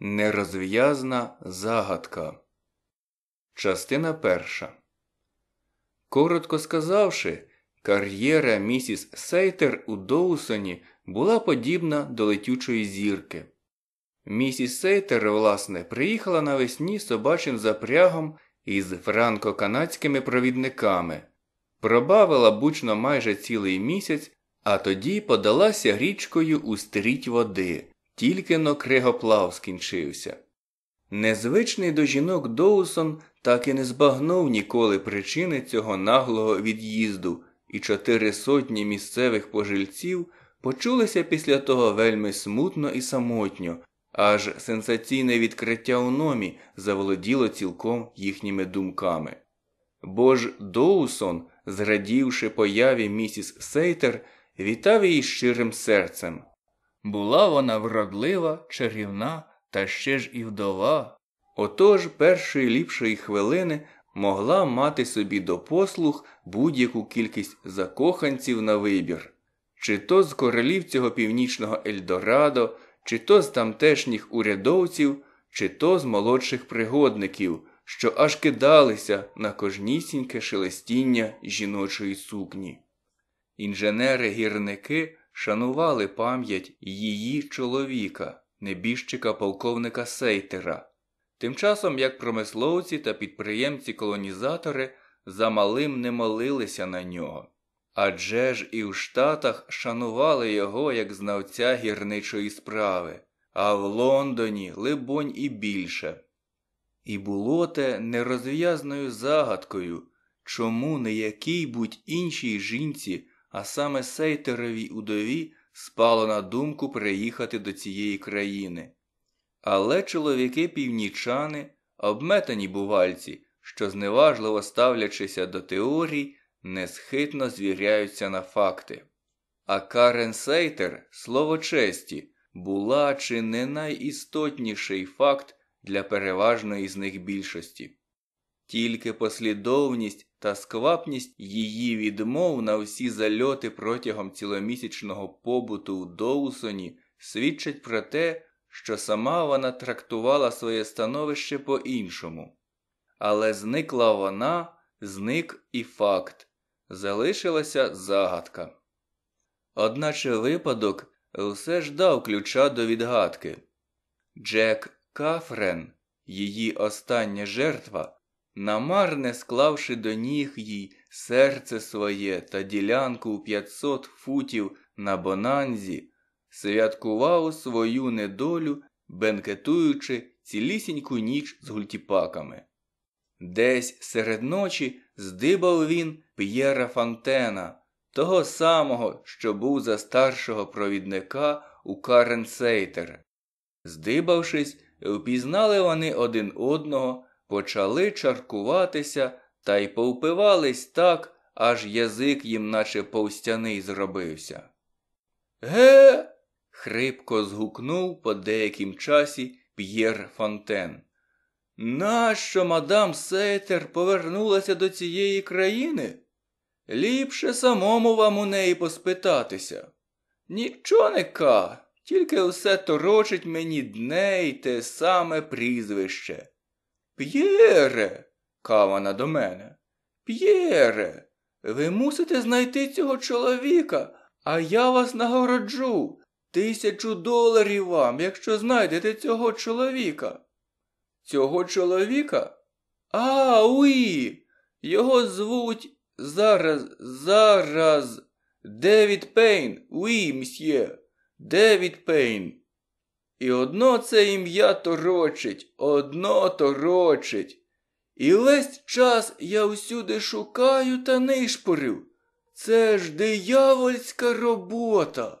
Нерозв'язна загадка. Частина перша. Коротко сказавши, кар'єра місіс Сейтер у Доусоні була подібна до летючої зірки. Місіс Сейтер, власне, приїхала навесні собачим запрягом із франко-канадськими провідниками, пробавила бучно майже цілий місяць, а тоді подалася річкою у стріть води. Тільки но кригоплав скінчився. Незвичний до жінок Доусон так і не збагнув ніколи причини цього наглого від'їзду, і чотири сотні місцевих пожильців почулися після того вельми смутно і самотньо, аж сенсаційне відкриття у номі заволоділо цілком їхніми думками. Бо ж Доусон, зрадівши появі місіс Сейтер, вітав її щирим серцем. Була вона вродлива, чарівна та ще ж і вдова. Отож першої ліпшої хвилини могла мати собі до послуг будь-яку кількість закоханців на вибір, чи то з королів цього північного Ельдорадо, чи то з тамтешніх урядовців, чи то з молодших пригодників, що аж кидалися на кожнісіньке шелестіння жіночої сукні. Інженери-гірники шанували пам'ять її чоловіка, небіжчика полковника Сейтера. Тим часом як промисловці та підприємці-колонізатори замалим не молилися на нього. Адже ж і в Штатах шанували його як знавця гірничої справи, а в Лондоні, либонь, і більше. І було те нерозв'язною загадкою, чому не якій будь іншій жінці а саме Сейтеровій удові спало на думку приїхати до цієї країни. Але чоловіки північани, обметані бувальці, що зневажливо ставлячися до теорій, несхитно звіряються на факти. А Карен Сейтер, слово честі, була чи не найістотніший факт для переважної з них більшості. Тільки послідовність та сквапність її відмов на всі зальоти протягом ціломісячного побуту у Доусоні свідчать про те, що сама вона трактувала своє становище по іншому. Але зникла вона, зник і факт, залишилася загадка. Одначе випадок все ж дав ключа до відгадки Джек Кафрен, її остання жертва, намарне склавши до ніг їй серце своє та ділянку у 500 футів на Бонанзі, святкував свою недолю, бенкетуючи цілісіньку ніч з гультіпаками. Десь серед ночі здибав він П'єра Фантена, того самого, що був за старшого провідника у Каренсейтер. Здибавшись, впізнали вони один одного почали чаркуватися та й повпивались так, аж язик їм, наче повстяний, зробився. Ге. хрипко згукнув по деякім часі П'єр Фонтен. Нащо мадам Сетер повернулася до цієї країни? Ліпше самому вам у неї поспитатися. Нічого не ка, тільки все торочить мені дне й те саме прізвище. П'єре. кавана до мене. П'єре, ви мусите знайти цього чоловіка, а я вас нагороджу. Тисячу доларів вам, якщо знайдете цього чоловіка. Цього чоловіка? А, уї! Його звуть зараз, зараз. Девід Пейн, уї, мсьє. Девід Пейн. І одно це ім'я торочить, одно торочить. І лесь час я усюди шукаю та нишпорю. Це ж диявольська робота.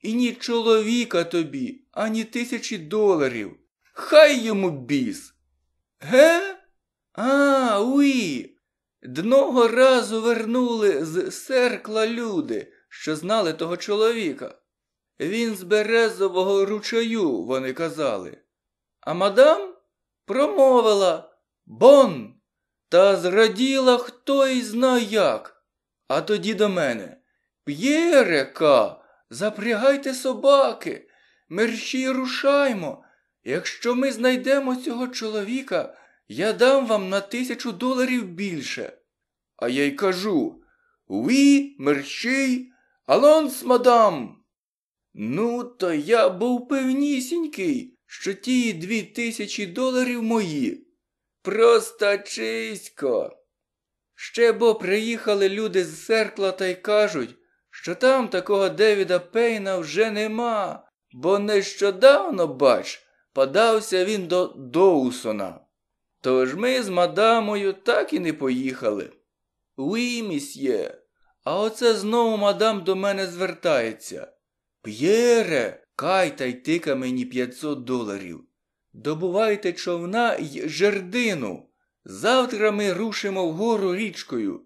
І ні чоловіка тобі, ані тисячі доларів. Хай йому біс. Ге? А, уї. Дного разу вернули з серкла люди, що знали того чоловіка. Він з березового ручаю, вони казали. А мадам промовила Бон! Та зраділа хто й зна як. А тоді до мене. П'єрека, запрягайте собаки, мерщій рушаймо. Якщо ми знайдемо цього чоловіка, я дам вам на тисячу доларів більше. А я й кажу: Уі, мерщій, алонс, мадам. Ну, то я був певнісінький, що ті дві тисячі доларів мої. Просто чисько. Ще бо приїхали люди з серкла та й кажуть, що там такого Девіда Пейна вже нема, бо нещодавно, бач, подався він до Доусона. Тож ми з мадамою так і не поїхали. Уй, місьє, а оце знову мадам до мене звертається. П'єре, кай та тика мені 500 доларів. Добувайте човна й жердину. Завтра ми рушимо вгору річкою.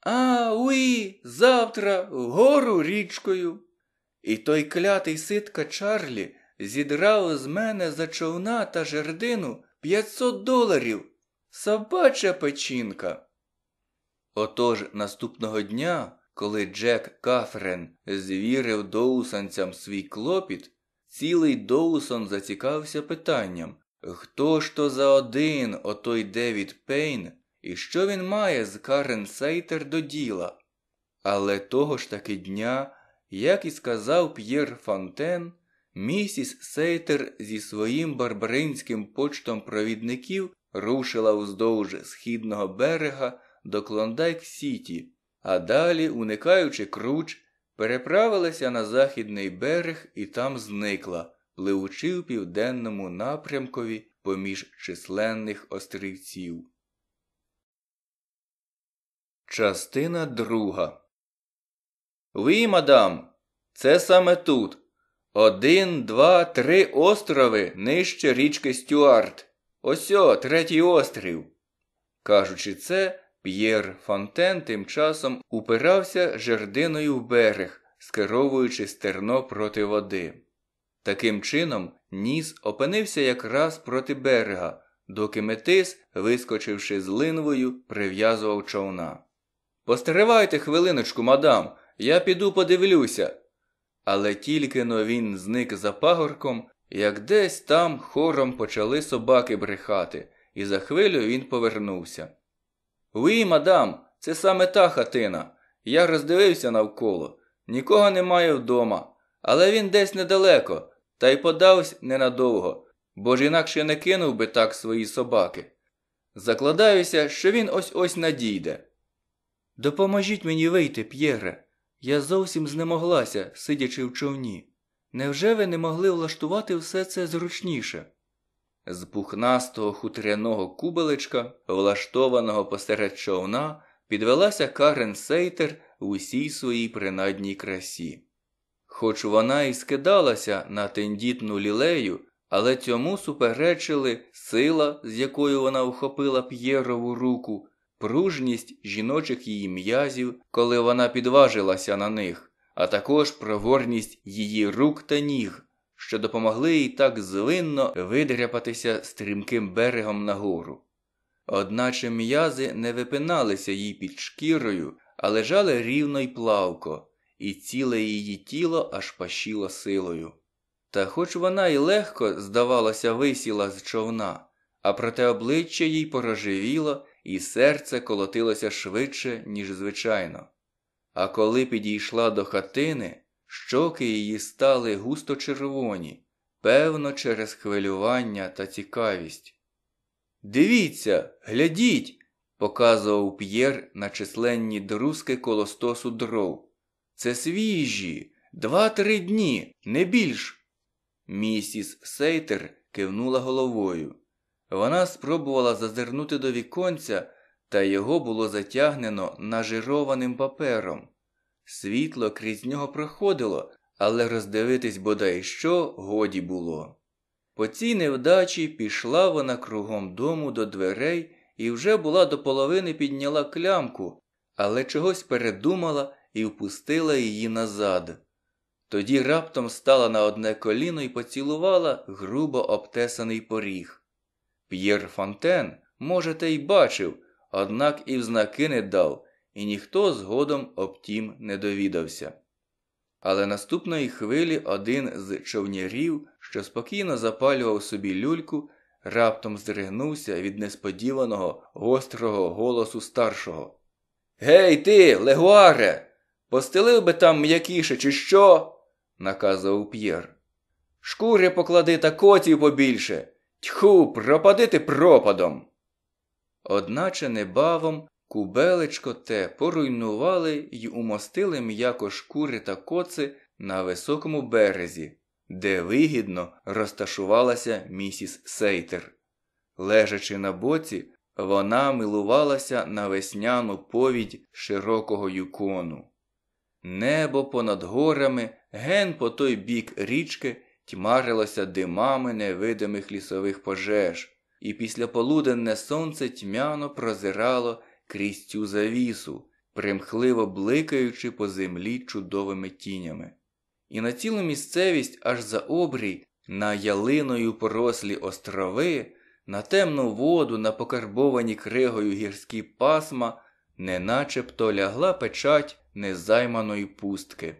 А уї, завтра вгору річкою. І той клятий ситка Чарлі зідрав з мене за човна та жердину 500 доларів. Собача печінка. Отож наступного дня коли Джек Кафрен звірив доусанцям свій клопіт, цілий Доусон зацікався питанням Хто ж то за один отой Девід Пейн і що він має з Карен Сейтер до діла? Але того ж таки дня, як і сказав П'єр Фонтен, місіс Сейтер зі своїм барбаринським почтом провідників рушила вздовж східного берега до Клондайк Сіті а далі, уникаючи круч, переправилася на західний берег і там зникла, пливучи в південному напрямкові поміж численних острівців. Частина друга. «Ви, мадам. Це саме тут. Один, два, три острови нижче річки Стюарт. Осьо третій острів. Кажучи це, П'єр Фонтен тим часом упирався жердиною в берег, скеровуючи стерно проти води. Таким чином, ніс опинився якраз проти берега, доки метис, вискочивши з линвою, прив'язував човна. Постеривайте хвилиночку, мадам, я піду подивлюся. Але тільки но він зник за пагорком, як десь там хором почали собаки брехати, і за хвилю він повернувся. Уї, мадам, це саме та хатина. Я роздивився навколо. Нікого немає вдома. Але він десь недалеко, та й подавсь ненадовго, бо ж інакше не кинув би так свої собаки. Закладаюся, що він ось ось надійде. Допоможіть мені вийти, П'єре. Я зовсім знемоглася, сидячи в човні. Невже ви не могли влаштувати все це зручніше? з пухнастого хутряного кубелечка, влаштованого посеред човна, підвелася Карен Сейтер в усій своїй принадній красі. Хоч вона і скидалася на тендітну лілею, але цьому суперечили сила, з якою вона вхопила П'єрову руку, пружність жіночих її м'язів, коли вона підважилася на них, а також проворність її рук та ніг що допомогли їй так злинно видряпатися стрімким берегом нагору. Одначе м'язи не випиналися їй під шкірою, а лежали рівно й плавко, і ціле її тіло аж пащило силою. Та хоч вона й легко, здавалося, висіла з човна, а проте обличчя їй порожевіло, і серце колотилося швидше, ніж звичайно. А коли підійшла до хатини, щоки її стали густо червоні, певно, через хвилювання та цікавість. Дивіться, глядіть, показував П'єр на численні друзки колостосу дров. Це свіжі, два-три дні, не більш. Місіс Сейтер кивнула головою. Вона спробувала зазирнути до віконця, та його було затягнено нажированим папером. Світло крізь нього проходило, але роздивитись бодай що годі було. По цій невдачі пішла вона кругом дому до дверей і вже була до половини підняла клямку, але чогось передумала і впустила її назад. Тоді раптом стала на одне коліно і поцілувала грубо обтесаний поріг. П'єр Фонтен, може, й бачив, однак і взнаки не дав і ніхто згодом обтім не довідався. Але наступної хвилі один з човнярів, що спокійно запалював собі люльку, раптом здригнувся від несподіваного гострого голосу старшого. Гей, ти, легуаре, постелив би там м'якіше, чи що? наказував П'єр. Шкури поклади та котів побільше. Тьху, пропади ти пропадом. Одначе небавом Кубелечко те поруйнували й умостили м'яко шкури та коци на високому березі, де вигідно розташувалася місіс Сейтер. Лежачи на боці, вона милувалася на весняну повідь широкого юкону. Небо понад горами, ген по той бік річки тьмарилося димами невидимих лісових пожеж, і післяполуденне сонце тьмяно прозирало крізь цю завісу, примхливо бликаючи по землі чудовими тінями. І на цілу місцевість аж за обрій, на ялиною порослі острови, на темну воду, на покарбовані кригою гірські пасма, неначебто лягла печать незайманої пустки.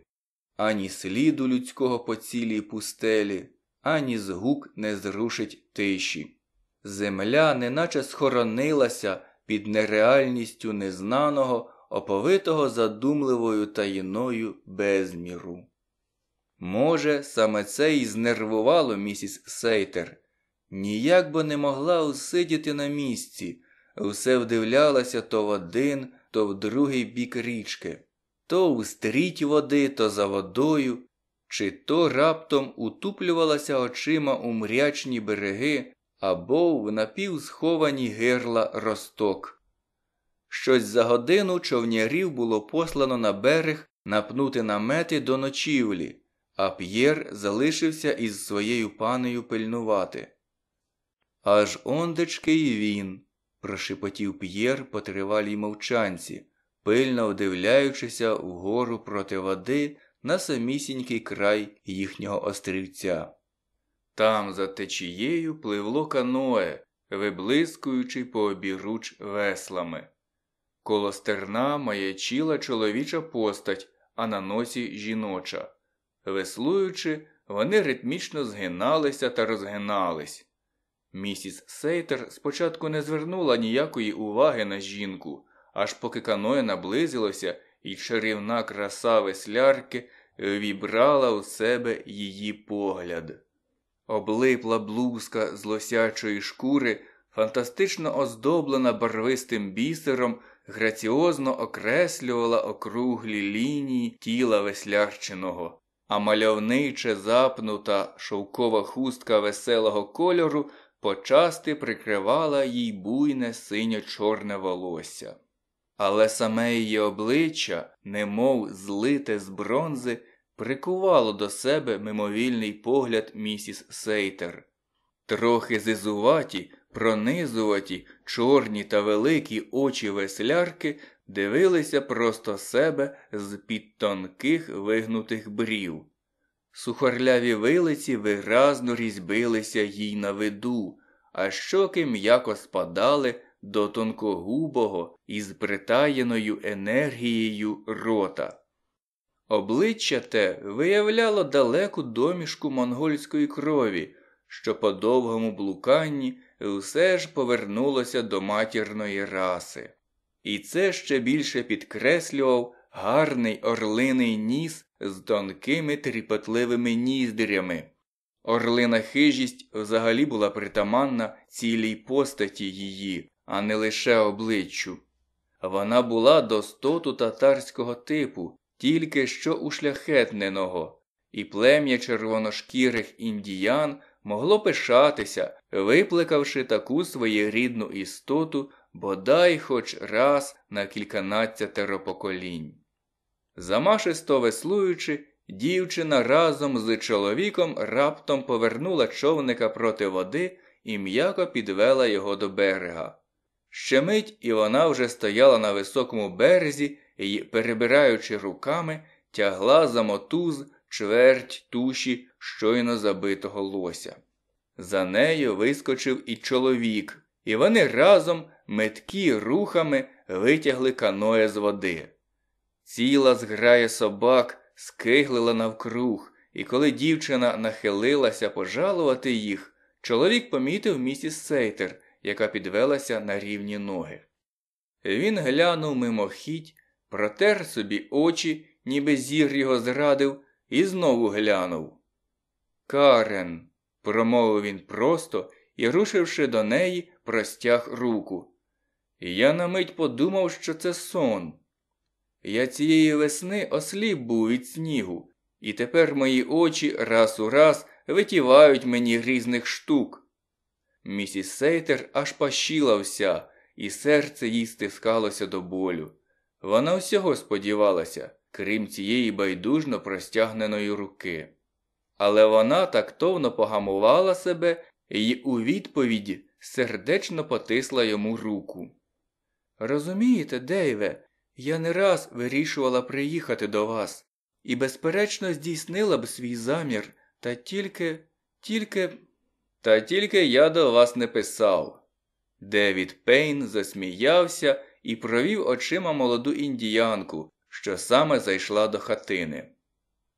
Ані сліду людського по цілій пустелі, ані згук не зрушить тиші. Земля неначе схоронилася під нереальністю незнаного, оповитого задумливою таїною безміру. Може, саме це і знервувало місіс Сейтер. Ніяк би не могла усидіти на місці, усе вдивлялася то в один, то в другий бік річки, то у стріть води, то за водою, чи то раптом утуплювалася очима у мрячні береги, або в напівсховані гирла росток. Щось за годину човнярів було послано на берег напнути намети до ночівлі, а П'єр залишився із своєю панею пильнувати. Аж ондечки й він, прошепотів П'єр по тривалій мовчанці, пильно вдивляючися вгору проти води на самісінький край їхнього острівця. Там за течією пливло каное, виблискуючи пообіруч веслами. Коло стерна маячіла чоловіча постать, а на носі жіноча. Веслуючи, вони ритмічно згиналися та розгинались. Місіс Сейтер спочатку не звернула ніякої уваги на жінку, аж поки каноє наблизилося і чарівна краса веслярки вібрала у себе її погляд. Облипла блузка з лосячої шкури, фантастично оздоблена барвистим бісером, граціозно окреслювала округлі лінії тіла веслярченого, а мальовниче запнута шовкова хустка веселого кольору почасти прикривала їй буйне синьо-чорне волосся. Але саме її обличчя, немов злите з бронзи, прикувало до себе мимовільний погляд місіс Сейтер. Трохи зизуваті, пронизуваті, чорні та великі очі веслярки дивилися просто себе з під тонких вигнутих брів. Сухарляві вилиці виразно різьбилися їй на виду, а щоки м'яко спадали до тонкогубого із притаєною енергією рота. Обличчя те виявляло далеку домішку монгольської крові, що по довгому блуканні все ж повернулося до матірної раси. І це ще більше підкреслював гарний орлиний ніс з тонкими тріпотливими ніздрями. Орлина хижість взагалі була притаманна цілій постаті її, а не лише обличчю. Вона була достоту татарського типу тільки що ушляхетненого, і плем'я червоношкірих індіян могло пишатися, випликавши таку своєрідну істоту бодай хоч раз на кільканадцятеро поколінь. Замашисто веслуючи, дівчина разом з чоловіком раптом повернула човника проти води і м'яко підвела його до берега. Ще мить і вона вже стояла на високому березі і, перебираючи руками, тягла за мотуз чверть туші щойно забитого лося. За нею вискочив і чоловік, і вони разом меткі рухами витягли каноє з води. Ціла зграя собак скиглила навкруг, і коли дівчина нахилилася пожалувати їх, чоловік помітив місіс Сейтер яка підвелася на рівні ноги. Він глянув мимохідь, протер собі очі, ніби зір його зрадив, і знову глянув. Карен, промовив він просто і, рушивши до неї, простяг руку. Я на мить подумав, що це сон. Я цієї весни осліп був від снігу, і тепер мої очі раз у раз витівають мені різних штук. Місіс Сейтер аж пащила вся, і серце їй стискалося до болю. Вона усього сподівалася, крім цієї байдужно простягненої руки. Але вона тактовно погамувала себе і у відповіді сердечно потисла йому руку. Розумієте, Дейве, я не раз вирішувала приїхати до вас і, безперечно, здійснила б свій замір, та тільки, тільки. Та тільки я до вас не писав. Девід Пейн засміявся і провів очима молоду індіянку, що саме зайшла до хатини.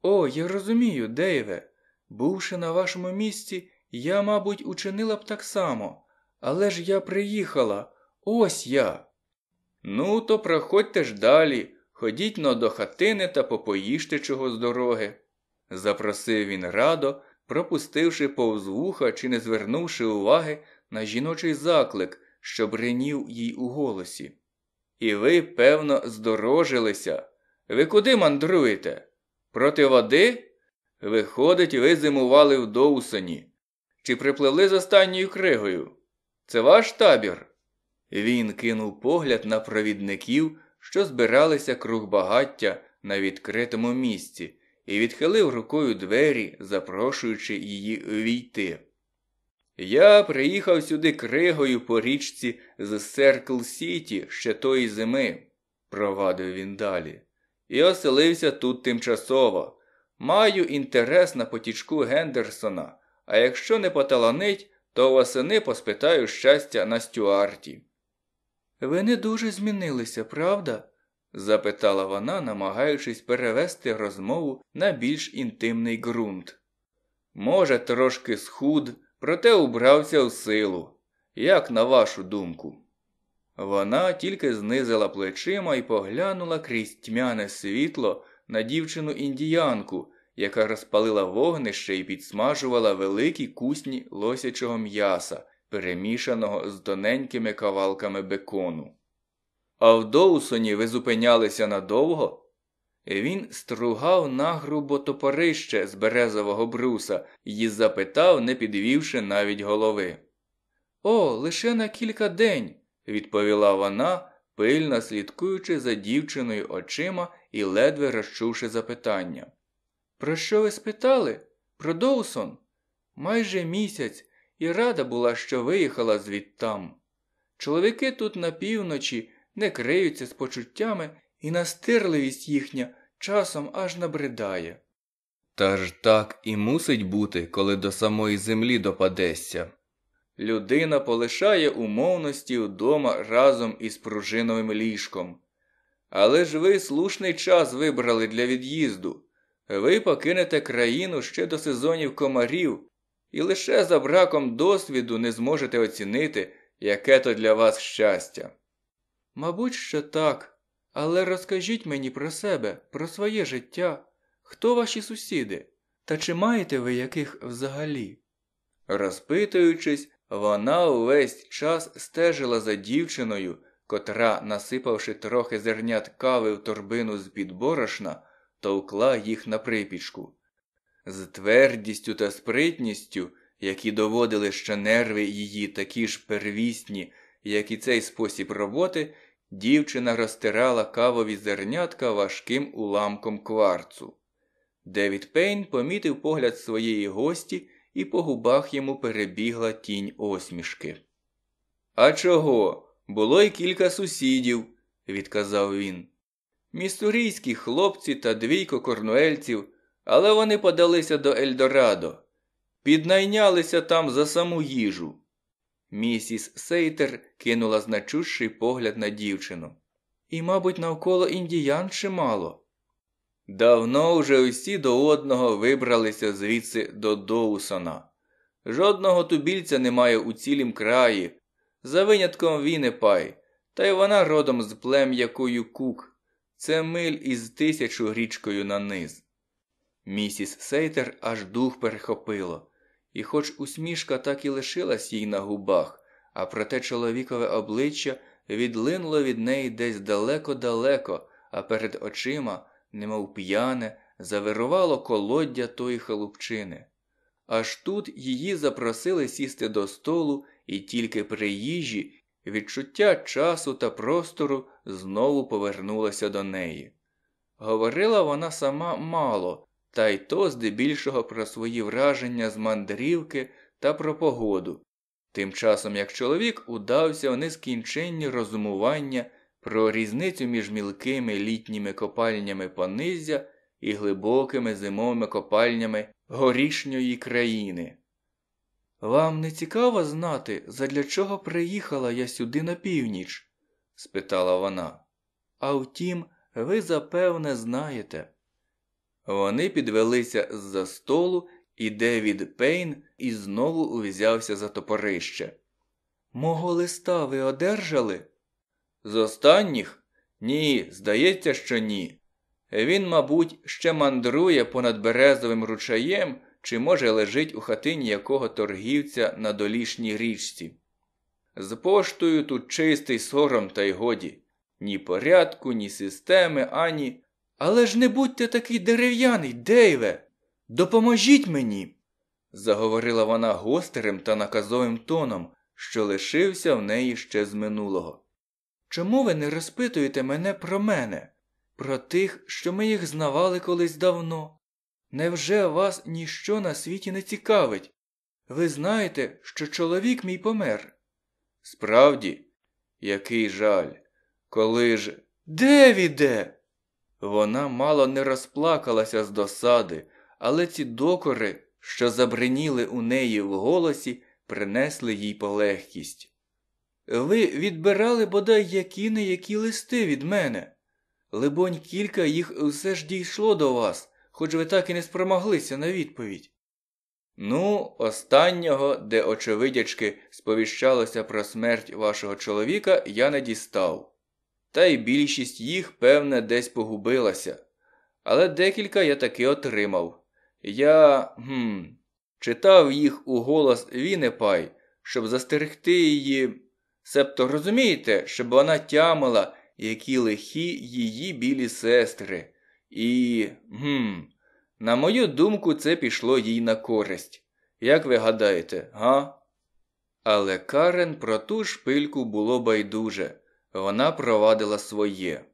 О, я розумію, Дейве. Бувши на вашому місці, я, мабуть, учинила б так само, але ж я приїхала. Ось я. Ну, то проходьте ж далі, ходіть но до хатини та попоїжте чого з дороги. Запросив він радо пропустивши повз вуха чи не звернувши уваги на жіночий заклик, що бринів їй у голосі. І ви, певно, здорожилися. Ви куди мандруєте? Проти води? Виходить, ви зимували в Доусоні. Чи припливли з останньою кригою? Це ваш табір? Він кинув погляд на провідників, що збиралися круг багаття на відкритому місці, і відхилив рукою двері, запрошуючи її війти. Я приїхав сюди кригою по річці з Серкл Сіті ще тої зими, провадив він далі, і оселився тут тимчасово. Маю інтерес на потічку Гендерсона, а якщо не поталанить, то восени поспитаю щастя на стюарті. Ви не дуже змінилися, правда? запитала вона, намагаючись перевести розмову на більш інтимний ґрунт. Може, трошки схуд, проте убрався в силу. Як на вашу думку? Вона тільки знизила плечима і поглянула крізь тьмяне світло на дівчину індіянку, яка розпалила вогнище і підсмажувала великі кусні лосячого м'яса, перемішаного з тоненькими кавалками бекону. А в Доусоні ви зупинялися надовго? Він стругав нагрубо топорище з березового бруса і запитав, не підвівши навіть голови. О, лише на кілька день, відповіла вона, пильно слідкуючи за дівчиною очима і ледве розчувши запитання. Про що ви спитали? Про Доусон? Майже місяць, і рада була, що виїхала звідтам. Чоловіки тут на півночі не криються з почуттями, і настирливість їхня часом аж набридає. Та ж так і мусить бути, коли до самої землі допадеться. Людина полишає умовності вдома разом із пружиновим ліжком. Але ж ви слушний час вибрали для від'їзду. Ви покинете країну ще до сезонів комарів, і лише за браком досвіду не зможете оцінити, яке то для вас щастя. Мабуть, що так. Але розкажіть мені про себе, про своє життя, хто ваші сусіди, та чи маєте ви яких взагалі? Розпитуючись, вона увесь час стежила за дівчиною, котра, насипавши трохи зернят кави в торбину з під борошна, товкла їх на припічку. З твердістю та спритністю, які доводили, що нерви її такі ж первісні, як і цей спосіб роботи, Дівчина розтирала кавові зернятка важким уламком кварцу. Девід Пейн помітив погляд своєї гості і по губах йому перебігла тінь осмішки. А чого? Було й кілька сусідів, відказав він. Містурійські хлопці та двійко корнуельців, але вони подалися до Ельдорадо, піднайнялися там за саму їжу. Місіс Сейтер кинула значущий погляд на дівчину. І, мабуть, навколо індіян чимало. Давно вже усі до одного вибралися звідси до Доусона. Жодного тубільця немає у цілім краї, за винятком Віннепай, та й вона родом з плем'якою Кук. Це миль із тисячу річкою на низ. Місіс Сейтер аж дух перехопило і хоч усмішка так і лишилась їй на губах, а проте чоловікове обличчя відлинуло від неї десь далеко-далеко, а перед очима, немов п'яне, завирувало колоддя тої халупчини. Аж тут її запросили сісти до столу і тільки при їжі відчуття часу та простору знову повернулося до неї. Говорила вона сама мало, та й то здебільшого про свої враження з мандрівки та про погоду, тим часом як чоловік удався у нескінченні розумування про різницю між мілкими літніми копальнями понизя і глибокими зимовими копальнями горішньої країни. Вам не цікаво знати, задля чого приїхала я сюди на північ? спитала вона. А втім, ви запевне знаєте. Вони підвелися з за столу, і Девід Пейн і знову увізявся за топорище. Мого листа ви одержали? З останніх? Ні, здається, що ні. Він, мабуть, ще мандрує понад березовим ручаєм чи, може, лежить у хатині якого торгівця на долішній річці. З поштою тут чистий сором, та й годі ні порядку, ні системи, ані. Але ж не будьте такий дерев'яний, Дейве. Допоможіть мені. заговорила вона гострим та наказовим тоном, що лишився в неї ще з минулого. Чому ви не розпитуєте мене про мене, про тих, що ми їх знавали колись давно? Невже вас ніщо на світі не цікавить? Ви знаєте, що чоловік мій помер? Справді, який жаль, коли ж. Де віде? Вона мало не розплакалася з досади, але ці докори, що забриніли у неї в голосі, принесли їй полегкість. Ви відбирали бодай які не які листи від мене. Либонь, кілька їх все ж дійшло до вас, хоч ви так і не спромоглися на відповідь. Ну, останнього, де очевидячки сповіщалося про смерть вашого чоловіка, я не дістав та й більшість їх, певне, десь погубилася. Але декілька я таки отримав. Я хм, читав їх у голос Вінепай, щоб застерегти її. Себто розумієте, щоб вона тямила, які лихі її білі сестри. І. хм, на мою думку, це пішло їй на користь. Як ви гадаєте, га? Але Карен про ту шпильку було байдуже. Вона провадила своє.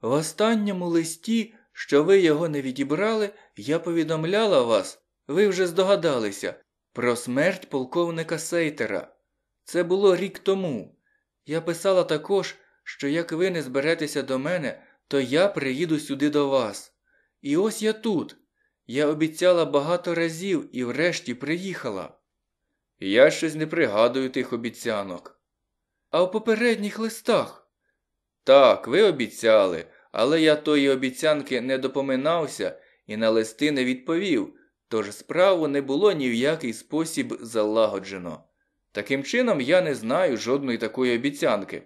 В останньому листі, що ви його не відібрали, я повідомляла вас, ви вже здогадалися, про смерть полковника Сейтера. Це було рік тому. Я писала також, що як ви не зберетеся до мене, то я приїду сюди до вас. І ось я тут. Я обіцяла багато разів і врешті приїхала. Я щось не пригадую тих обіцянок а в попередніх листах. Так, ви обіцяли, але я тої обіцянки не допоминався і на листи не відповів, тож справу не було ні в який спосіб залагоджено. Таким чином, я не знаю жодної такої обіцянки.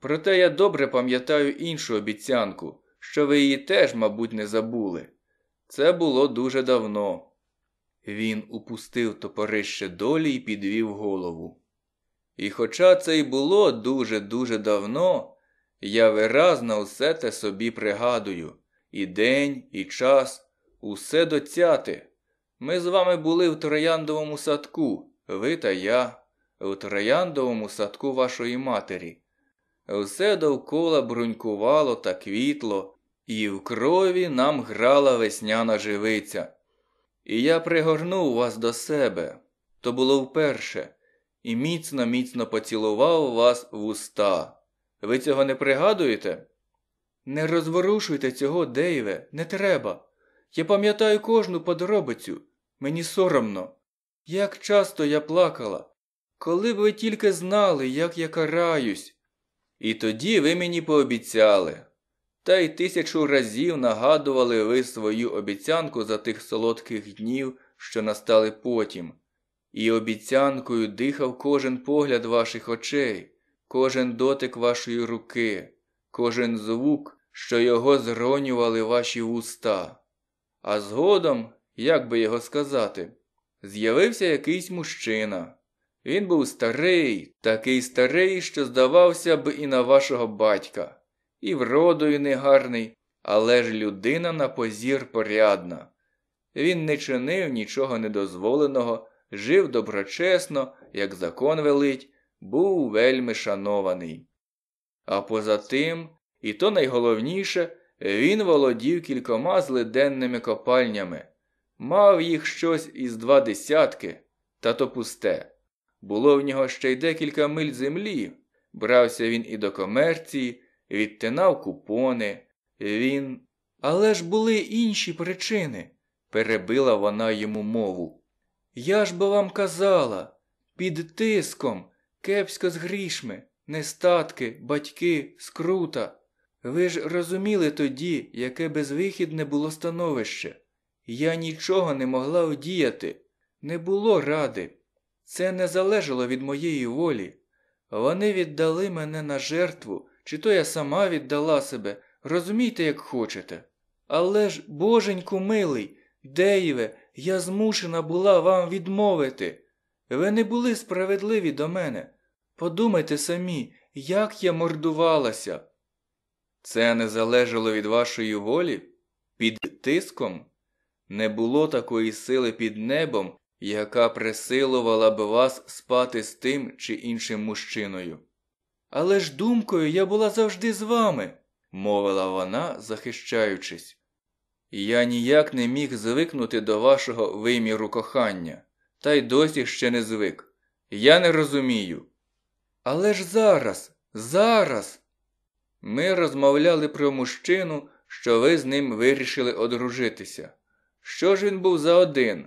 Проте я добре пам'ятаю іншу обіцянку, що ви її теж, мабуть, не забули. Це було дуже давно. Він упустив топорище долі і підвів голову. І хоча це й було дуже-дуже давно, я виразно усе те собі пригадую і день, і час, усе доцяти. Ми з вами були в трояндовому садку, ви та я, у трояндовому садку вашої матері. усе довкола брунькувало та квітло, і в крові нам грала весняна живиця. І я пригорнув вас до себе. То було вперше і міцно, міцно поцілував вас в уста. Ви цього не пригадуєте? Не розворушуйте цього, Дейве, не треба. Я пам'ятаю кожну подробицю. Мені соромно. Як часто я плакала. Коли б ви тільки знали, як я караюсь. І тоді ви мені пообіцяли. Та й тисячу разів нагадували ви свою обіцянку за тих солодких днів, що настали потім і обіцянкою дихав кожен погляд ваших очей, кожен дотик вашої руки, кожен звук, що його зронювали ваші уста. А згодом, як би його сказати, з'явився якийсь мужчина. Він був старий, такий старий, що здавався б і на вашого батька, і вродою негарний, але ж людина на позір порядна. Він не чинив нічого недозволеного жив доброчесно, як закон велить, був вельми шанований. А поза тим, і то найголовніше, він володів кількома злиденними копальнями, мав їх щось із два десятки, та то пусте. Було в нього ще й декілька миль землі. Брався він і до комерції, відтинав купони. Він. Але ж були інші причини, перебила вона йому мову. Я ж би вам казала, під тиском, кепсько з грішми, нестатки, батьки, скрута. Ви ж розуміли тоді, яке безвихідне було становище. Я нічого не могла одіяти, не було ради. Це не залежало від моєї волі. Вони віддали мене на жертву, чи то я сама віддала себе, розумійте, як хочете. Але ж, боженьку милий, Дейве, я змушена була вам відмовити. Ви не були справедливі до мене. Подумайте самі, як я мордувалася. Це не залежало від вашої волі? Під тиском? Не було такої сили під небом, яка присилувала б вас спати з тим чи іншим мужчиною. Але ж думкою я була завжди з вами, мовила вона, захищаючись. Я ніяк не міг звикнути до вашого виміру кохання, та й досі ще не звик. Я не розумію. Але ж зараз, зараз. Ми розмовляли про мужчину, що ви з ним вирішили одружитися. Що ж він був за один?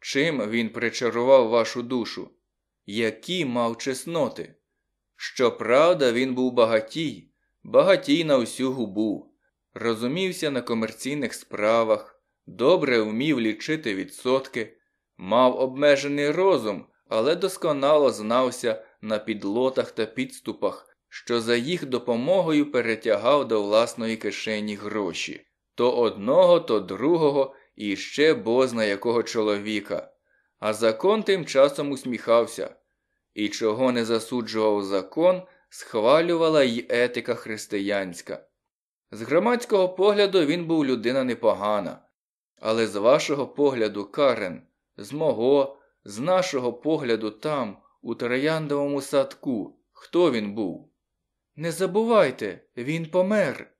Чим він причарував вашу душу? Які мав чесноти? Щоправда, він був багатій, багатій на усю губу розумівся на комерційних справах, добре вмів лічити відсотки, мав обмежений розум, але досконало знався на підлотах та підступах, що за їх допомогою перетягав до власної кишені гроші то одного, то другого і ще бозна якого чоловіка. А закон тим часом усміхався, і чого не засуджував закон, схвалювала й етика християнська. З громадського погляду він був людина непогана, але з вашого погляду, Карен, з мого, з нашого погляду там, у трояндовому садку, хто він був? Не забувайте, він помер.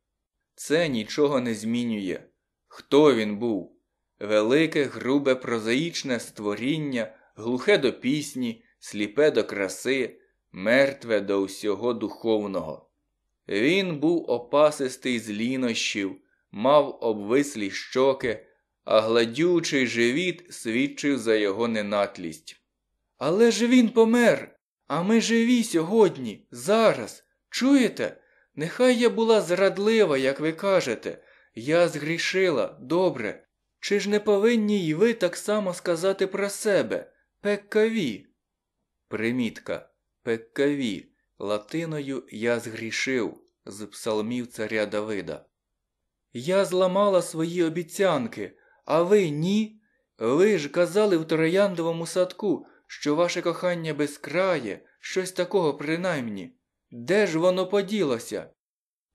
Це нічого не змінює. Хто він був? Велике, грубе, прозаїчне створіння, глухе до пісні, сліпе до краси, мертве до усього духовного. Він був опасистий з лінощів, мав обвислі щоки, а гладючий живіт свідчив за його ненатлість. Але ж він помер, а ми живі сьогодні, зараз. Чуєте? Нехай я була зрадлива, як ви кажете, я згрішила добре. Чи ж не повинні й ви так само сказати про себе? Пеккаві? Примітка. Пеккаві. Латиною я згрішив з псалмів царя Давида. Я зламала свої обіцянки, а ви ні. Ви ж казали в трояндовому садку, що ваше кохання безкрає, щось такого принаймні. Де ж воно поділося?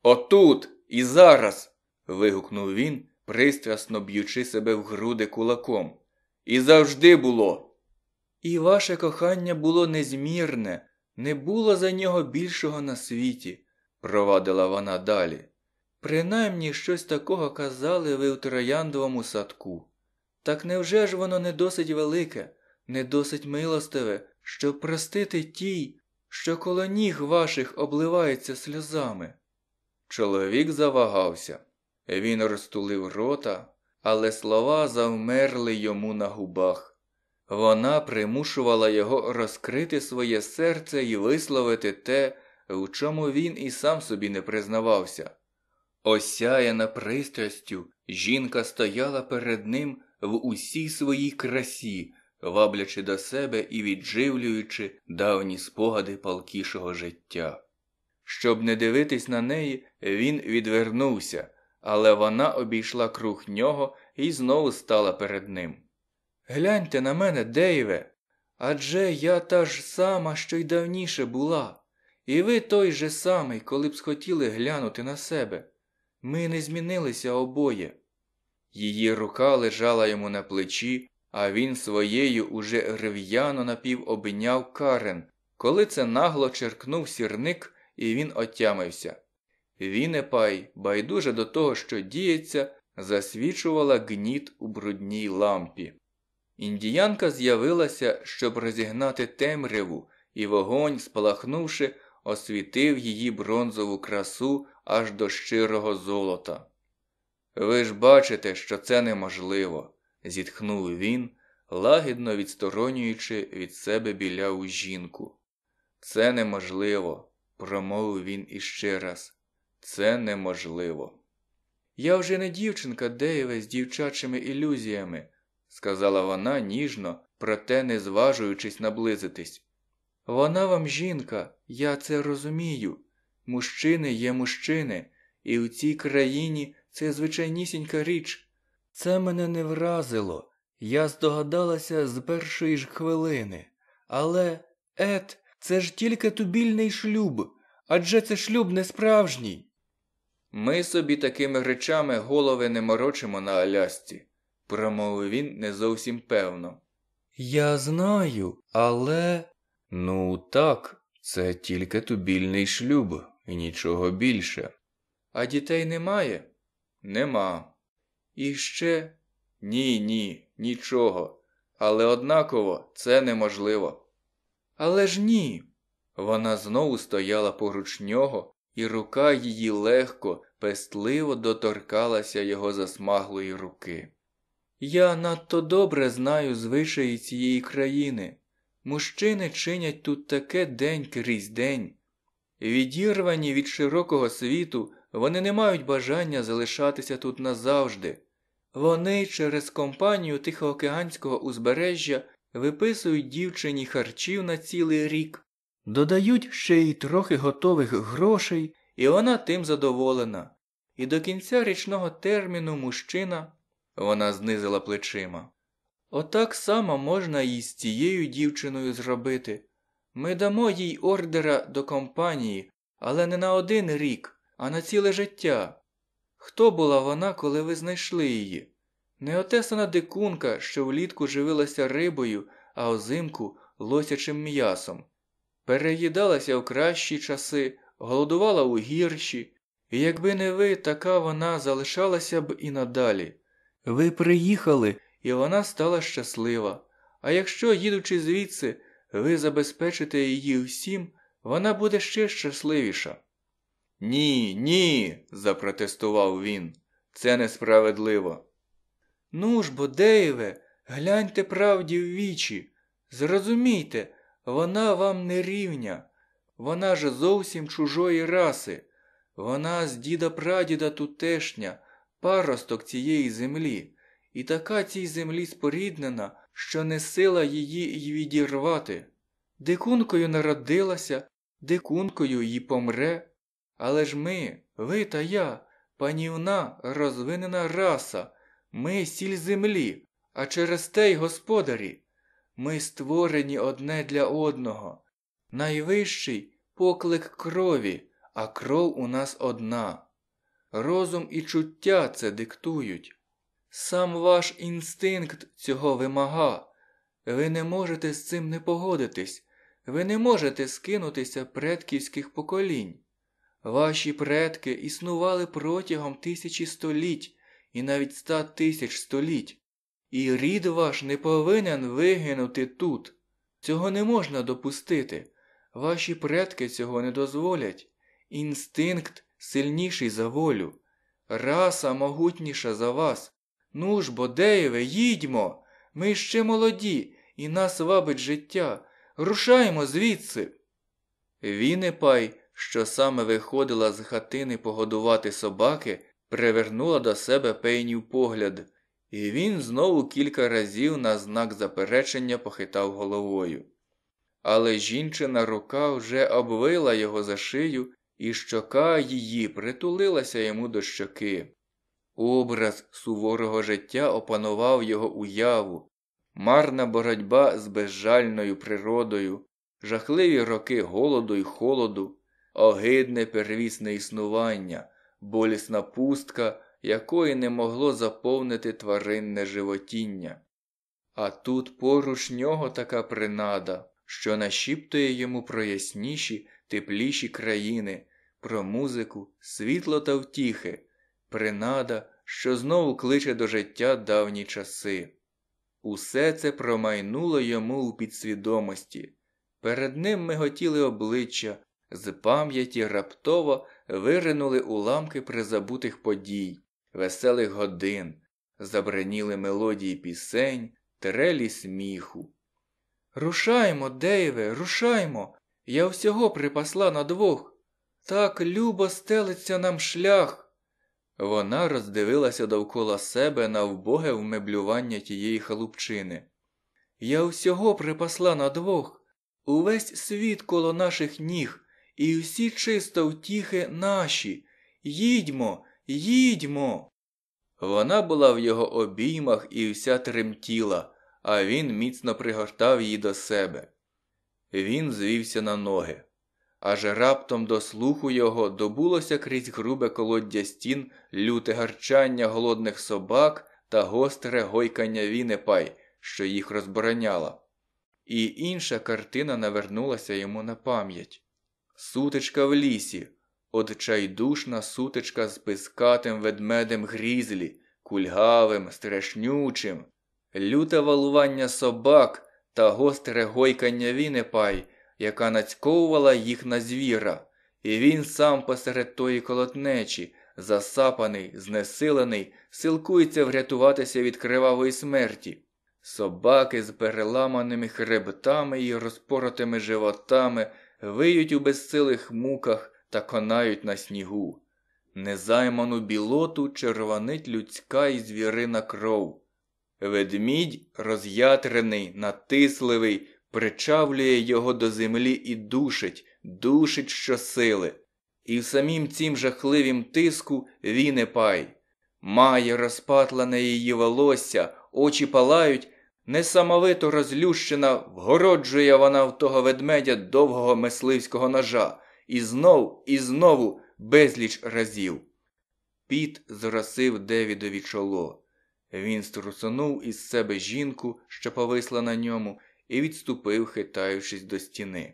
Отут і зараз. вигукнув він, пристрасно б'ючи себе в груди кулаком. І завжди було. І ваше кохання було незмірне, не було за нього більшого на світі, провадила вона далі. Принаймні щось такого казали ви у трояндовому садку. Так невже ж воно не досить велике, не досить милостиве, щоб простити тій, що коло ніг ваших обливається сльозами? Чоловік завагався. Він розтулив рота, але слова завмерли йому на губах. Вона примушувала його розкрити своє серце і висловити те, у чому він і сам собі не признавався. Осяяна пристрастю, жінка стояла перед ним в усій своїй красі, ваблячи до себе і відживлюючи давні спогади палкішого життя. Щоб не дивитись на неї, він відвернувся, але вона обійшла круг нього і знову стала перед ним. Гляньте на мене, Дейве, адже я та ж сама, що й давніше була, і ви той же самий, коли б схотіли глянути на себе. Ми не змінилися обоє. Її рука лежала йому на плечі, а він своєю уже рев'яно напівобняв Карен, коли це нагло черкнув сірник, і він отямився. Вінепай, байдуже до того, що діється, засвічувала гніт у брудній лампі. Індіянка з'явилася, щоб розігнати темряву, і вогонь, спалахнувши, освітив її бронзову красу аж до щирого золота. Ви ж бачите, що це неможливо, зітхнув він, лагідно відсторонюючи від себе біляву жінку. Це неможливо, промовив він іще раз. Це неможливо. Я вже не дівчинка Дейве з дівчачими ілюзіями сказала вона ніжно, проте не зважуючись наблизитись. Вона вам жінка, я це розумію. Мужчини є мужчини, і у цій країні це звичайнісінька річ. Це мене не вразило. Я здогадалася з першої ж хвилини. Але, Ет, це ж тільки тубільний шлюб, адже це шлюб не справжній. Ми собі такими речами голови не морочимо на Алясці промовив він не зовсім певно. Я знаю, але. Ну, так, це тільки тубільний шлюб і нічого більше. А дітей немає? Нема. І ще ні, ні, нічого. Але однаково це неможливо. Але ж ні. Вона знову стояла поруч нього, і рука її легко, пестливо доторкалася його засмаглої руки. Я надто добре знаю звичаї цієї країни. Мужчини чинять тут таке день крізь день. Відірвані від широкого світу, вони не мають бажання залишатися тут назавжди. Вони через компанію Тихоокеанського узбережжя виписують дівчині харчів на цілий рік, додають ще й трохи готових грошей, і вона тим задоволена. І до кінця річного терміну мужчина вона знизила плечима. Отак само можна і з цією дівчиною зробити. Ми дамо їй ордера до компанії, але не на один рік, а на ціле життя. Хто була вона, коли ви знайшли її? Неотесана дикунка, що влітку живилася рибою, а озимку лосячим м'ясом. Переїдалася в кращі часи, голодувала у гірші, і якби не ви, така вона залишалася б і надалі. Ви приїхали, і вона стала щаслива. А якщо, їдучи звідси, ви забезпечите її всім, вона буде ще щасливіша. Ні, ні, запротестував він. Це несправедливо. Ну ж, Бодеєве, гляньте правді в вічі. Зрозумійте, вона вам не рівня, вона ж зовсім чужої раси, вона з діда прадіда тутешня паросток цієї землі, і така цій землі споріднена, що не сила її й відірвати. Дикункою народилася, дикункою й помре. Але ж ми, ви та я, панівна розвинена раса, ми сіль землі, а через те й господарі. Ми створені одне для одного. Найвищий поклик крові, а кров у нас одна розум і чуття це диктують. Сам ваш інстинкт цього вимага. Ви не можете з цим не погодитись, ви не можете скинутися предківських поколінь. Ваші предки існували протягом тисячі століть і навіть ста тисяч століть, і рід ваш не повинен вигинути тут. Цього не можна допустити. Ваші предки цього не дозволять. Інстинкт сильніший за волю. Раса могутніша за вас. Ну ж, Бодеєве, їдьмо. Ми ще молоді, і нас вабить життя. Рушаємо звідси. Вінепай, що саме виходила з хатини погодувати собаки, привернула до себе пейнів погляд, і він знову кілька разів на знак заперечення похитав головою. Але жінчина рука вже обвила його за шию і щока її притулилася йому до щоки. Образ суворого життя опанував його уяву, марна боротьба з безжальною природою, жахливі роки голоду й холоду, огидне первісне існування, болісна пустка, якої не могло заповнити тваринне животіння. А тут поруч нього така принада, що нашіптує йому проясніші, тепліші країни, про музику, світло та втіхи, принада, що знову кличе до життя давні часи. Усе це промайнуло йому у підсвідомості. Перед ним миготіли обличчя, з пам'яті раптово виринули уламки призабутих подій, веселих годин, забреніли мелодії пісень, трелі сміху. Рушаймо, Дейве, рушаймо! Я всього припасла на двох. Так любо стелиться нам шлях. Вона роздивилася довкола себе на вбоге вмеблювання тієї халупчини. Я усього припасла на двох, увесь світ коло наших ніг, і усі чисто втіхи наші. Їдьмо, їдьмо. Вона була в його обіймах і вся тремтіла, а він міцно пригортав її до себе. Він звівся на ноги аж раптом до слуху його добулося крізь грубе колоддя стін люте гарчання голодних собак та гостре гойкання Вінепай, що їх розбороняла. І інша картина навернулася йому на пам'ять сутичка в лісі, одчайдушна сутичка з пискатим ведмедем грізлі, кульгавим, страшнючим, люте валування собак та гостре гойкання Вінепай, яка нацьковувала їх на звіра, і він сам посеред тої колотнечі, засапаний, знесилений, силкується врятуватися від кривавої смерті. Собаки з переламаними хребтами і розпоротими животами виють у безсилих муках та конають на снігу. Незайману білоту червонить людська і звірина кров. Ведмідь роз'ятрений, натисливий, причавлює його до землі і душить, душить щосили. І в самім цім жахливім тиску він пай. Має розпатлене її волосся, очі палають, несамовито розлющена, вгороджує вона в того ведмедя довгого мисливського ножа, і знов, і знову безліч разів. Піт зросив Девідові чоло. Він струсунув із себе жінку, що повисла на ньому, і відступив, хитаючись до стіни.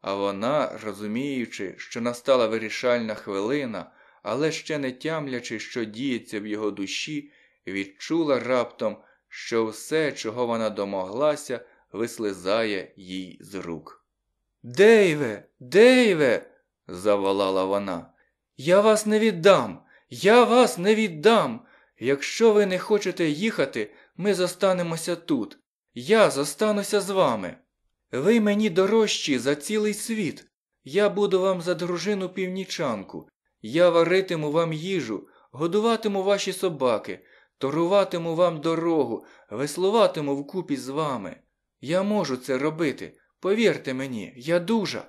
А вона, розуміючи, що настала вирішальна хвилина, але ще не тямлячи, що діється в його душі, відчула раптом, що все, чого вона домоглася, вислизає їй з рук. Дейве, Дейве, заволала вона, я вас не віддам, я вас не віддам. Якщо ви не хочете їхати, ми зостанемося тут. Я зостануся з вами. Ви мені дорожчі за цілий світ. Я буду вам за дружину північанку. Я варитиму вам їжу, годуватиму ваші собаки, торуватиму вам дорогу, веслуватиму вкупі з вами. Я можу це робити. Повірте мені, я дужа.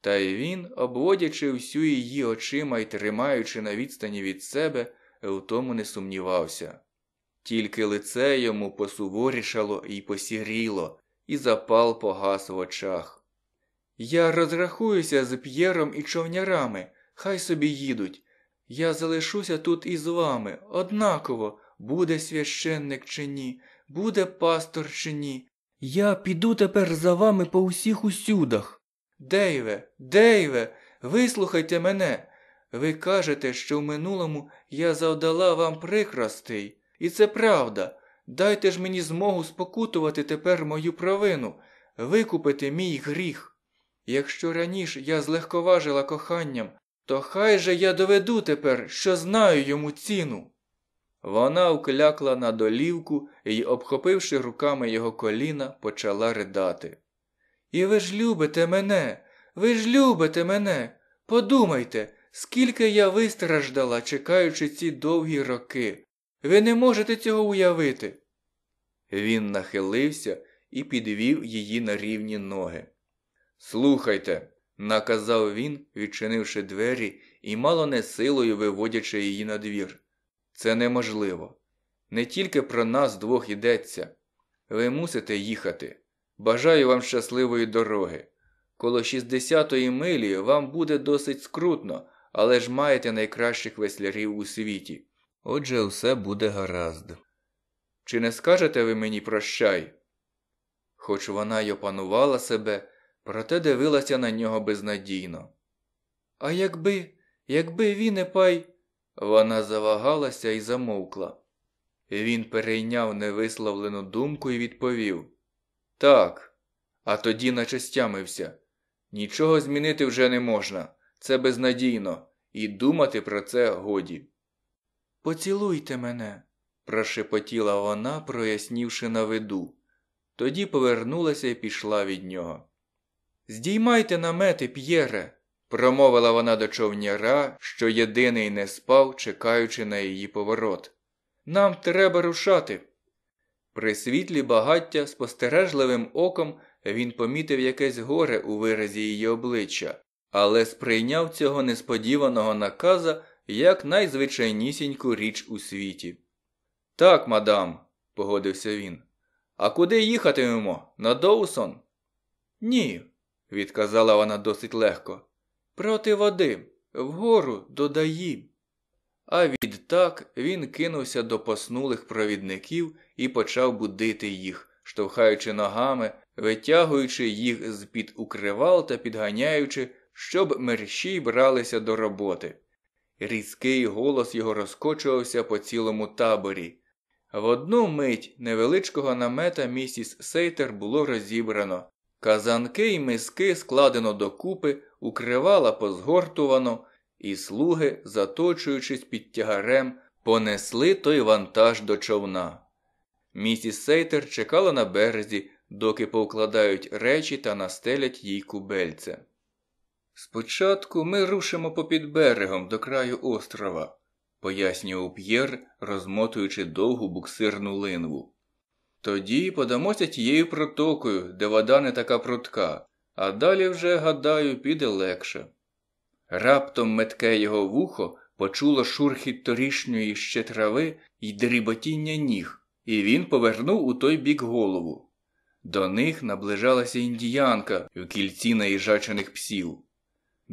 Та й він, обводячи всю її очима і тримаючи на відстані від себе, в тому не сумнівався. Тільки лице йому посуворішало і посіріло, і запал погас в очах. Я розрахуюся з п'єром і човнярами, хай собі їдуть. Я залишуся тут із вами. Однаково, буде священник чи ні, буде пастор чи ні. Я піду тепер за вами по усіх усюдах. Дейве, Дейве, вислухайте мене. Ви кажете, що в минулому я завдала вам прикростей. І це правда. Дайте ж мені змогу спокутувати тепер мою провину, викупити мій гріх. Якщо раніше я злегковажила коханням, то хай же я доведу тепер, що знаю йому ціну. Вона вклякла на долівку і, обхопивши руками його коліна, почала ридати. І ви ж любите мене, ви ж любите мене. Подумайте, скільки я вистраждала, чекаючи ці довгі роки. Ви не можете цього уявити. Він нахилився і підвів її на рівні ноги. Слухайте, наказав він, відчинивши двері і мало не силою виводячи її на двір. Це неможливо. Не тільки про нас двох йдеться. Ви мусите їхати. Бажаю вам щасливої дороги. Коло 60-ї милі вам буде досить скрутно, але ж маєте найкращих веслярів у світі. Отже, все буде гаразд. Чи не скажете ви мені прощай? Хоч вона й опанувала себе, проте дивилася на нього безнадійно. А якби, якби він і пай. Вона завагалася і замовкла. Він перейняв невисловлену думку і відповів Так, а тоді наче стямився. Нічого змінити вже не можна, це безнадійно, і думати про це годі. Поцілуйте мене, прошепотіла вона, прояснівши на виду. Тоді повернулася і пішла від нього. Здіймайте намети, П'єре, промовила вона до човняра, що єдиний не спав, чекаючи на її поворот. Нам треба рушати. При світлі багаття спостережливим оком він помітив якесь горе у виразі її обличчя, але сприйняв цього несподіваного наказа як найзвичайнісіньку річ у світі. Так, мадам, погодився він. А куди їхатимемо? На Доусон? Ні, відказала вона досить легко. Проти води, вгору додаї. А відтак він кинувся до поснулих провідників і почав будити їх, штовхаючи ногами, витягуючи їх з під укривал та підганяючи, щоб мерщій бралися до роботи. Різкий голос його розкочувався по цілому таборі. В одну мить невеличкого намета місіс Сейтер було розібрано. Казанки й миски складено докупи, укривала позгортувано, і слуги, заточуючись під тягарем, понесли той вантаж до човна. Місіс Сейтер чекала на березі, доки повкладають речі та настелять їй кубельце. Спочатку ми рушимо попід берегом до краю острова, пояснював П'єр, розмотуючи довгу буксирну линву. Тоді подамося тією протокою, де вода не така прутка, а далі вже, гадаю, піде легше. Раптом метке його вухо почуло шурхіт торішньої ще трави і дріботіння ніг, і він повернув у той бік голову. До них наближалася індіянка в кільці наїжачених псів.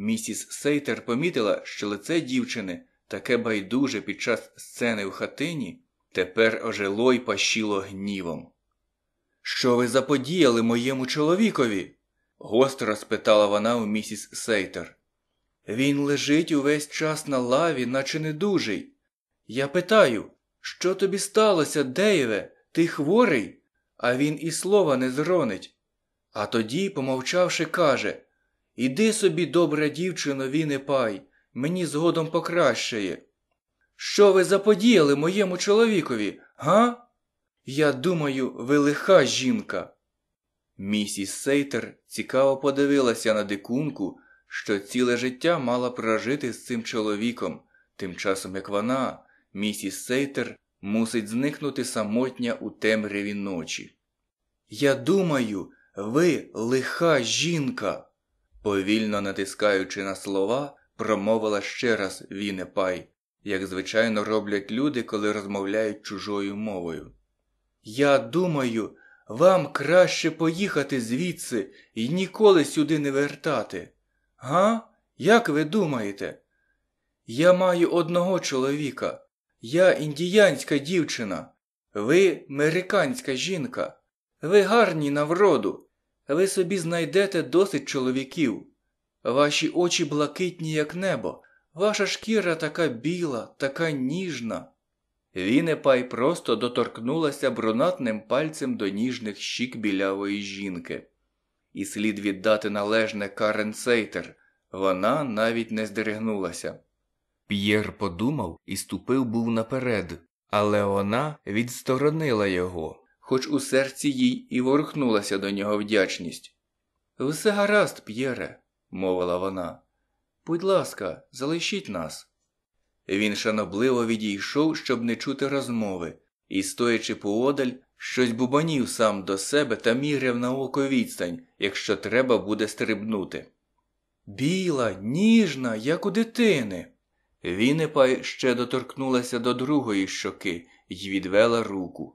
Місіс Сейтер помітила, що лице дівчини, таке байдуже під час сцени в хатині, тепер ожило й пащило гнівом. Що ви заподіяли моєму чоловікові? гостро спитала вона у місіс Сейтер. Він лежить увесь час на лаві, наче недужий. Я питаю, що тобі сталося, Дейве? Ти хворий? А він і слова не зронить. А тоді, помовчавши, каже Іди собі, добра дівчино, віни пай, мені згодом покращає. Що ви заподіяли моєму чоловікові, га? Я думаю, ви лиха жінка. Місіс Сейтер цікаво подивилася на дикунку, що ціле життя мала прожити з цим чоловіком, тим часом як вона, місіс Сейтер, мусить зникнути самотня у темряві ночі. Я думаю, ви лиха жінка повільно натискаючи на слова, промовила ще раз Пай, як звичайно роблять люди, коли розмовляють чужою мовою. Я думаю, вам краще поїхати звідси і ніколи сюди не вертати. Га? Як ви думаєте? Я маю одного чоловіка. Я індіянська дівчина. Ви американська жінка. Ви гарні на вроду ви собі знайдете досить чоловіків. Ваші очі блакитні, як небо, ваша шкіра така біла, така ніжна. Вінепай просто доторкнулася брунатним пальцем до ніжних щік білявої жінки. І слід віддати належне Карен Сейтер. Вона навіть не здригнулася. П'єр подумав і ступив був наперед, але вона відсторонила його хоч у серці їй і ворухнулася до нього вдячність. Все гаразд, П'єре, мовила вона. Будь ласка, залишіть нас. Він шанобливо відійшов, щоб не чути розмови, і, стоячи поодаль, щось бубанів сам до себе та міряв на око відстань, якщо треба буде стрибнути. Біла, ніжна, як у дитини. Вінепай ще доторкнулася до другої щоки і відвела руку.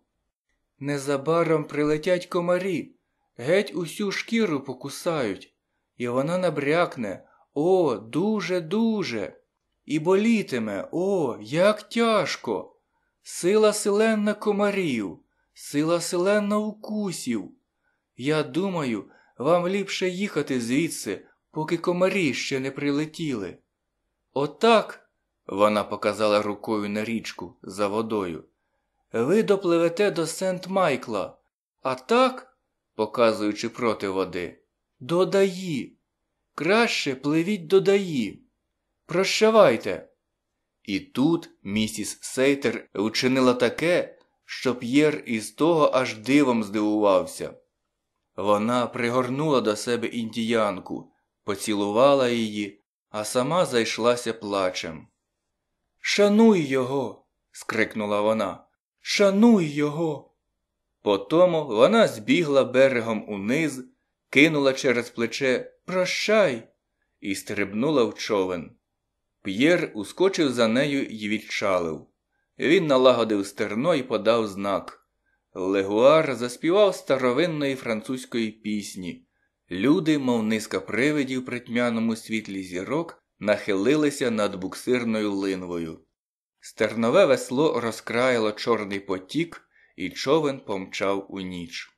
Незабаром прилетять комарі, геть усю шкіру покусають, і вона набрякне о, дуже, дуже. І болітиме о, як тяжко. Сила селенна комарів, сила селенна укусів. Я думаю, вам ліпше їхати звідси, поки комарі ще не прилетіли. Отак. Вона показала рукою на річку за водою ви допливете до Сент Майкла, а так, показуючи проти води, до Даї. Краще пливіть до Даї. Прощавайте. І тут місіс Сейтер учинила таке, що П'єр із того аж дивом здивувався. Вона пригорнула до себе індіянку, поцілувала її, а сама зайшлася плачем. Шануй його. скрикнула вона. Шануй його. Потому вона збігла берегом униз, кинула через плече Прощай і стрибнула в човен. П'єр ускочив за нею і відчалив. Він налагодив стерно і подав знак. Легуар заспівав старовинної французької пісні. Люди, мов низка привидів при тьмяному світлі зірок, нахилилися над буксирною линвою. Стернове весло розкраїло чорний потік, і човен помчав у ніч.